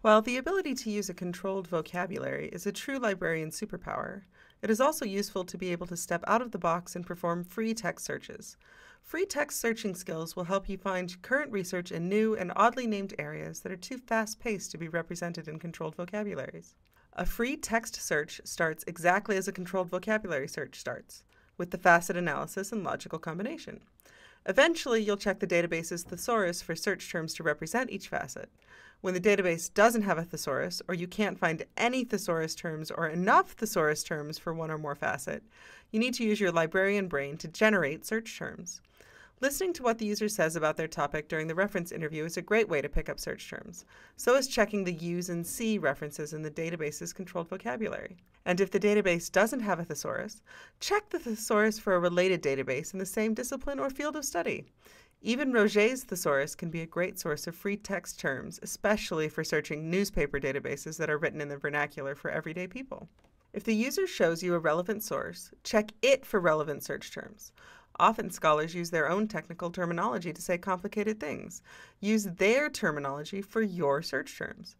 While the ability to use a controlled vocabulary is a true librarian superpower, it is also useful to be able to step out of the box and perform free text searches. Free text searching skills will help you find current research in new and oddly named areas that are too fast paced to be represented in controlled vocabularies. A free text search starts exactly as a controlled vocabulary search starts, with the facet analysis and logical combination. Eventually, you'll check the database's thesaurus for search terms to represent each facet. When the database doesn't have a thesaurus, or you can't find any thesaurus terms or enough thesaurus terms for one or more facet, you need to use your librarian brain to generate search terms. Listening to what the user says about their topic during the reference interview is a great way to pick up search terms. So is checking the use and see references in the database's controlled vocabulary. And if the database doesn't have a thesaurus, check the thesaurus for a related database in the same discipline or field of study. Even Roget's thesaurus can be a great source of free text terms, especially for searching newspaper databases that are written in the vernacular for everyday people. If the user shows you a relevant source, check it for relevant search terms. Often scholars use their own technical terminology to say complicated things. Use their terminology for your search terms.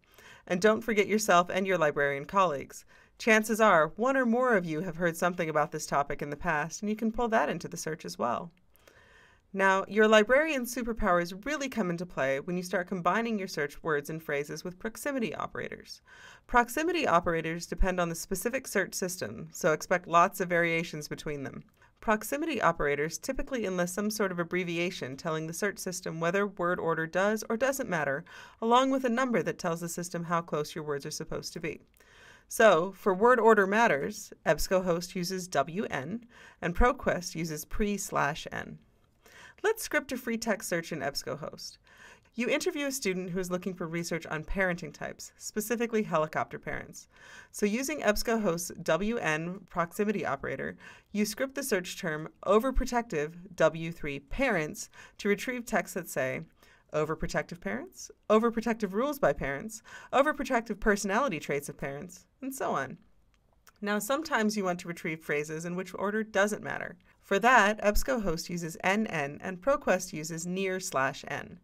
And don't forget yourself and your librarian colleagues. Chances are, one or more of you have heard something about this topic in the past, and you can pull that into the search as well. Now, your librarian's superpowers really come into play when you start combining your search words and phrases with proximity operators. Proximity operators depend on the specific search system, so expect lots of variations between them. Proximity operators typically enlist some sort of abbreviation telling the search system whether word order does or doesn't matter, along with a number that tells the system how close your words are supposed to be. So for word order matters, EBSCOhost uses WN and ProQuest uses pre slash N. Let's script a free text search in EBSCOhost. You interview a student who is looking for research on parenting types, specifically helicopter parents. So using EBSCOhost's WN proximity operator, you script the search term overprotective W3 parents to retrieve texts that say, overprotective parents, overprotective rules by parents, overprotective personality traits of parents, and so on. Now, sometimes you want to retrieve phrases in which order doesn't matter. For that, EBSCOhost uses NN and ProQuest uses near slash N.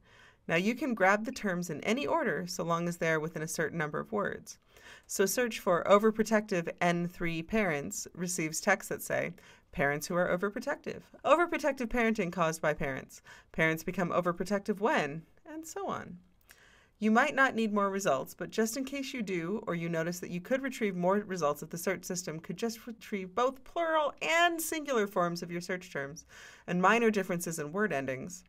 Now, you can grab the terms in any order so long as they are within a certain number of words. So search for overprotective N3 parents receives texts that say, Parents who are overprotective. Overprotective parenting caused by parents. Parents become overprotective when, and so on. You might not need more results, but just in case you do, or you notice that you could retrieve more results if the search system could just retrieve both plural and singular forms of your search terms and minor differences in word endings,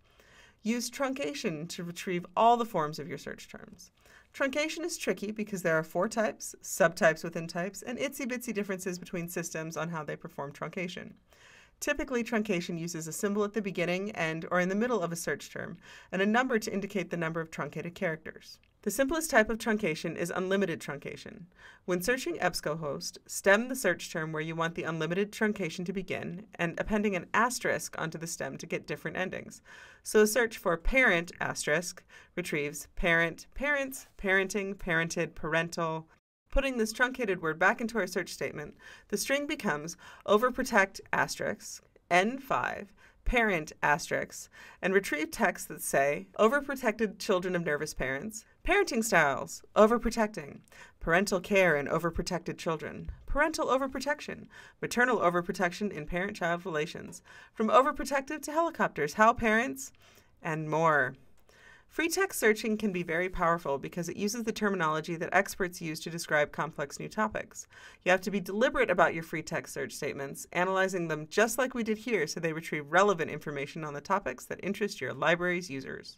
Use truncation to retrieve all the forms of your search terms. Truncation is tricky because there are four types, subtypes within types, and itsy-bitsy differences between systems on how they perform truncation. Typically, truncation uses a symbol at the beginning, end, or in the middle of a search term, and a number to indicate the number of truncated characters. The simplest type of truncation is unlimited truncation. When searching EBSCOhost, stem the search term where you want the unlimited truncation to begin and appending an asterisk onto the stem to get different endings. So search for parent asterisk retrieves parent, parents, parenting, parented, parental. Putting this truncated word back into our search statement, the string becomes overprotect asterisk N5 parent asterisk and retrieve texts that say overprotected children of nervous parents, Parenting styles, overprotecting, parental care and overprotected children, parental overprotection, maternal overprotection in parent child relations, from overprotective to helicopters, how parents, and more. Free text searching can be very powerful because it uses the terminology that experts use to describe complex new topics. You have to be deliberate about your free text search statements, analyzing them just like we did here so they retrieve relevant information on the topics that interest your library's users.